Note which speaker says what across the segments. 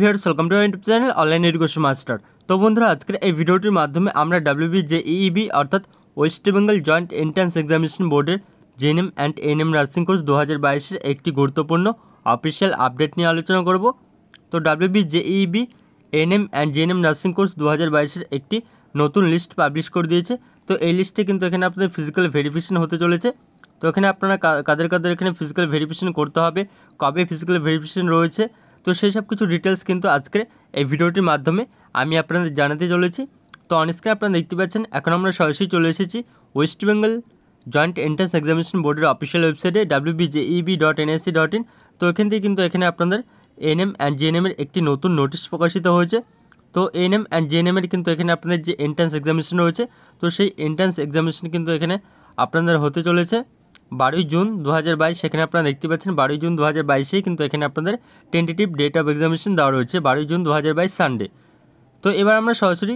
Speaker 1: viewers welcome to YouTube channel online education master তো বন্ধুরা আজকের এই ভিডিওটির মাধ্যমে আমরা ডাব্লিউবি ইবি e e অর্থাৎ West Bengal joint entrance examination বোর্ডের GNM and NM nursing course দু হাজার বাইশের একটি গুরুত্বপূর্ণ অফিসিয়াল আপডেট নিয়ে আলোচনা করব তো WB EB NM and GNM nursing course দু হাজার বাইশের একটি নতুন লিস্ট পাবলিশ করে দিয়েছে তো এই লিস্টে কিন্তু এখানে আপনাদের ফিজিক্যাল ভেরিফিকেশন হতে চলেছে তো এখানে আপনারা কাদের কাদের এখানে ফিজিক্যাল ভেরিফিকেশন করতে হবে কবে ফিজিক্যাল ভেরিফিকেশন রয়েছে তো সেই সব কিছু ডিটেলস কিন্তু আজকে এই ভিডিওটির মাধ্যমে আমি আপনাদের জানাতে চলেছি তো অনস্ক্রিনে আপনারা দেখতে পাচ্ছেন এখন আমরা সরাসরি চলে এসেছি West Bengal joint entrance examination বোর্ডের অফিসিয়াল ওয়েবসাইটে W BJEB dot NSC dot in তো এখান থেকে কিন্তু এখানে আপনাদের এনএম অ্যান্ড জিএনএমের একটি নতুন নোটিশ প্রকাশিত হয়েছে তো এনএম অ্যান্ড জিএনএমের কিন্তু এখানে আপনাদের যে এন্ট্রান্স এক্সামিনেশন রয়েছে তো সেই এন্ট্রান্স এক্সামিনেশন কিন্তু এখানে আপনাদের হতে চলেছে বারোই জুন দু হাজার বাইশ সেখানে আপনারা দেখতে পাচ্ছেন বারোই জুন দু হাজার বাইশেই কিন্তু এখানে আপনাদের টেন্টেটিভ ডেট অফ এক্সামিনেশন দেওয়া রয়েছে বারোই জুন দু হাজার বাইশ সানডে তো এবার আমরা সরাসরি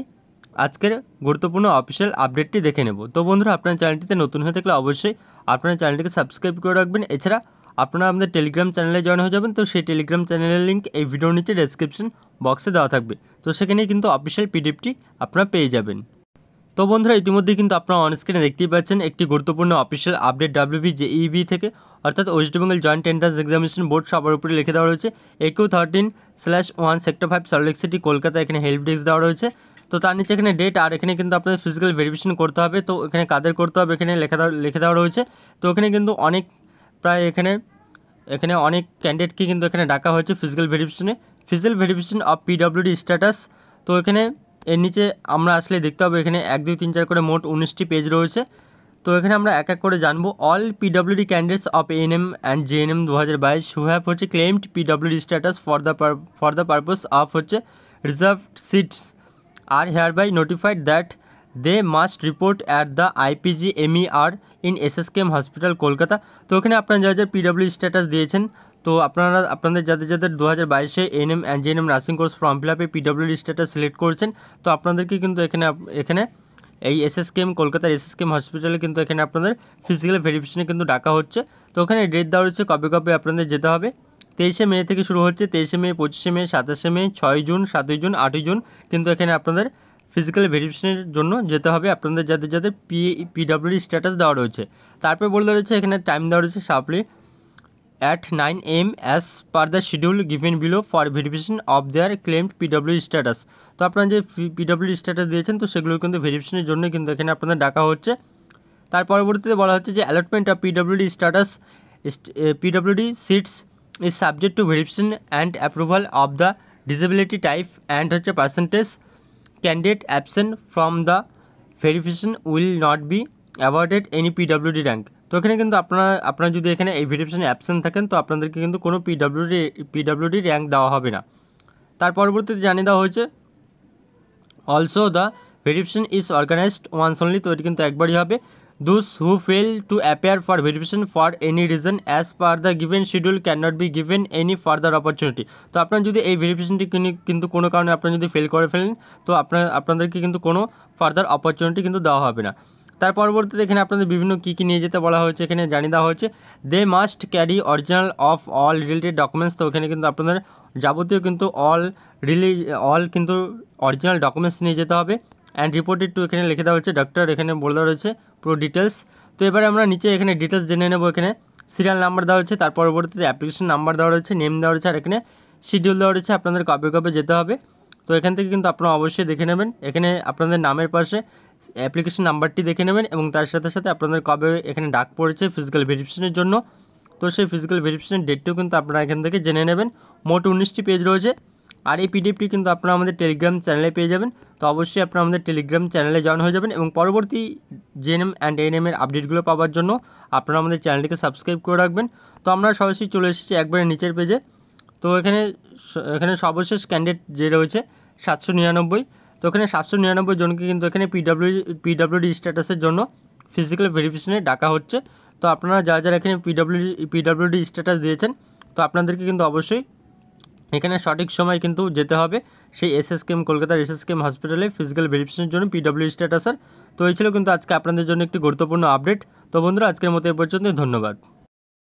Speaker 1: আজকের গুরুত্বপূর্ণ অফিসিয়াল আপডেটটি দেখে নেব তো বন্ধুরা আপনার চ্যানেলটিতে নতুন হয়ে থাকলে অবশ্যই আপনার চ্যানেলটিকে সাবস্ক্রাইব করে রাখবেন এছাড়া আপনারা আমাদের টেলিগ্রাম চ্যানেলে জয়েন হয়ে যাবেন তো সেই টেলিগ্রাম চ্যানেলের লিঙ্ক এই ভিডিওর নিচে ডেসক্রিপশন বক্সে দেওয়া থাকবে তো সেখানেই কিন্তু অফিসিয়াল পিডিএফটি আপনারা পেয়ে যাবেন তো বন্ধুরা ইতিমধ্যে কিন্তু আপনারা অনস্ক্রিনে দেখতেই পাচ্ছেন একটি গুরুত্বপূর্ণ অফিসিয়াল আপডেট ডাব্লিউবি ইবি থেকে অর্থাৎ West Bengal joint entrance examination board সবার উপরে লিখে দেওয়া রয়েছে একু thirteen slash one sector five Salt Lake city Kolkata এখানে হেল্প ডেস্ক দেওয়া রয়েছে তো তার নিচে এখানে ডেট আর এখানে কিন্তু আপনাদের ফিজিক্যাল ভেরিফিকেশন করতে হবে তো এখানে কাদের করতে হবে এখানে লেখা দেওয়া লিখে দেওয়া রয়েছে তো এখানে কিন্তু অনেক প্রায় এখানে এখানে অনেক ক্যান্ডিডেটকে কিন্তু এখানে ডাকা হয়েছে ফিজিক্যাল ভেরিফিকেশনে physical verification of PWD status তো এখানে এর নিচে আমরা আসলে দেখতে পাবো এখানে এক দুই তিন চার করে মোট উনিশটি পেজ রয়েছে তো এখানে আমরা এক এক করে জানবো all PWD candidates of M and GNM দু হাজার বাইশ হু হ্যাভ হচ্ছে claimed PWD status for the for the purpose of হচ্ছে reserved seats are here by notified that they must report at the IPG MER in SSKM hospital Kolkata তো ওখানে আপনারা যা যা পিডাব্লিউ স্ট্যাটাস দিয়েছেন তো আপনারা আপনাদের যাদের যাদের দু হাজার বাইশে NM and GNM nursing course form fill আপে পিডাব্লিউ স্ট্যাটাস সিলেক্ট করছেন তো আপনাদেরকে কিন্তু এখানে এখানে এই এসএসকেএম কলকাতার এসএসকেএম হসপিটালে কিন্তু এখানে আপনাদের ফিজিক্যাল ভেরিফিকেশনে কিন্তু ডাকা হচ্ছে তো ওখানে ডেট দেওয়া হচ্ছে কবে কবে আপনাদের যেতে হবে তেইশে মে থেকে শুরু হচ্ছে তেইশে মে পঁচিশে মে সাতাশে মে ছয় জুন সাতই জুন আটই জুন কিন্তু এখানে আপনাদের ফিজিক্যাল ভেরিফিকেশনের জন্য যেতে হবে আপনাদের যাদের যাদের পি পিডাব্লিউডি স্ট্যাটাস দেওয়া রয়েছে তারপরে বলে রয়েছে এখানে টাইম দেওয়া রয়েছে sharply at nine AM as per the schedule given below for verification of their claimed PWD status তো আপনারা যে পিডাব্লিউডি স্ট্যাটাস দিয়েছেন তো সেগুলো কিন্তু ভেরিফিকেশনের জন্য কিন্তু এখানে আপনাদের ডাকা হচ্ছে তার পরবর্তীতে বলা হচ্ছে যে allotment of PWD status PWD seats is subject to verification and approval of the disability type and হচ্ছে percentage candidate absent from the verification will not be awarded any PWD rank তো এখানে কিন্তু আপনারা আপনারা যদি এখানে এই ভেরিফিকেশানে অ্যাবসেন্ট থাকেন তো আপনাদেরকে কিন্তু কোনো পিডাব্লিউডি পিডাব্লিউডি র্যাঙ্ক দেওয়া হবে না তার পরবর্তীতে জানিয়ে দেওয়া হয়েছে also the verification is organised once only তো এটি কিন্তু একবারই হবে who fail to appear for verification for any reason as per the given schedule can not be given any further opportunity তো আপনারা যদি এই ভেরিফিকেশনটি কিন্তু কোনো কারণে আপনি যদি ফেল করে ফেলেন তো আপনার আপনাদেরকে কিন্তু কোনো ফার্দার অপরচুনিটি কিন্তু দেওয়া হবে না তার পরবর্তীতে এখানে আপনাদের বিভিন্ন কী কী নিয়ে যেতে বলা হয়েছে এখানে জানিয়ে দেওয়া হয়েছে they must carry original of all related documents তো এখানে কিন্তু আপনাদের যাবতীয় কিন্তু অল রিলি অল কিন্তু অরিজিনাল ডকুমেন্টস নিয়ে যেতে হবে অ্যান্ড রিপোর্টেড টু এখানে লিখে দেওয়া হচ্ছে ডাক্তার এখানে বলে দেওয়া রয়েছে পুরো ডিটেলস তো এবারে আমরা নিচে এখানে ডিটেলস জেনে নেব এখানে সিরিয়াল নাম্বার দেওয়া হচ্ছে তার পরবর্তীতে অ্যাপ্লিকেশন নাম্বার দেওয়া রয়েছে নেম দেওয়া রয়েছে আর এখানে শিডিউল দেওয়া রয়েছে আপনাদের কবে কবে যেতে হবে তো এখান থেকে কিন্তু আপনারা অবশ্যই দেখে নেবেন এখানে আপনাদের নামের পাশে অ্যাপ্লিকেশন নাম্বারটি দেখে নেবেন এবং তার সাথে সাথে আপনাদের কবে এখানে ডাক পড়েছে ফিজিক্যাল ভেরিফিকেশনের জন্য তো সেই ফিজিক্যাল ভেরিফিকেশন ডেটটিও কিন্তু আপনারা এখান থেকে জেনে নেবেন মোট উনিশটি পেজ রয়েছে আর এই পিডিএফটি কিন্তু আপনারা আমাদের টেলিগ্রাম চ্যানেলে পেয়ে যাবেন তো অবশ্যই আপনারা আমাদের টেলিগ্রাম চ্যানেলে জয়েন হয়ে যাবেন এবং পরবর্তী জেএনএম অ্যান্ড এনএমের আপডেটগুলো পাওয়ার জন্য আপনারা আমাদের চ্যানেলটিকে সাবস্ক্রাইব করে রাখবেন তো আমরা সরাসরি চলে এসেছি একবারে নিচের পেজে তো এখানে এখানে সর্বশেষ ক্যান্ডিডেট যে রয়েছে সাতশো নিরানব্বই তো এখানে সাতশো নিরানব্বই জনকে কিন্তু এখানে পিডাব্লিউ পিডাব্লিউডি স্ট্যাটাসের জন্য ফিজিক্যাল ভেরিফিকেশনে ডাকা হচ্ছে তো আপনারা যারা যারা এখানে পিডাব্লিউ পিডাব্লিউডি স্ট্যাটাস দিয়েছেন তো আপনাদেরকে কিন্তু অবশ্যই এখানে সঠিক সময় কিন্তু যেতে হবে সেই এস এস কেম কলকাতার এস এস কেম হসপিটালে ফিজিক্যাল ভেরিফিকেশনের জন্য পিডব্লিউ আর e তো এই ছিল কিন্তু আজকে আপনাদের জন্য একটি গুরুত্বপূর্ণ আপডেট তো বন্ধুরা আজকের মতো এ পর্যন্ত ধন্যবাদ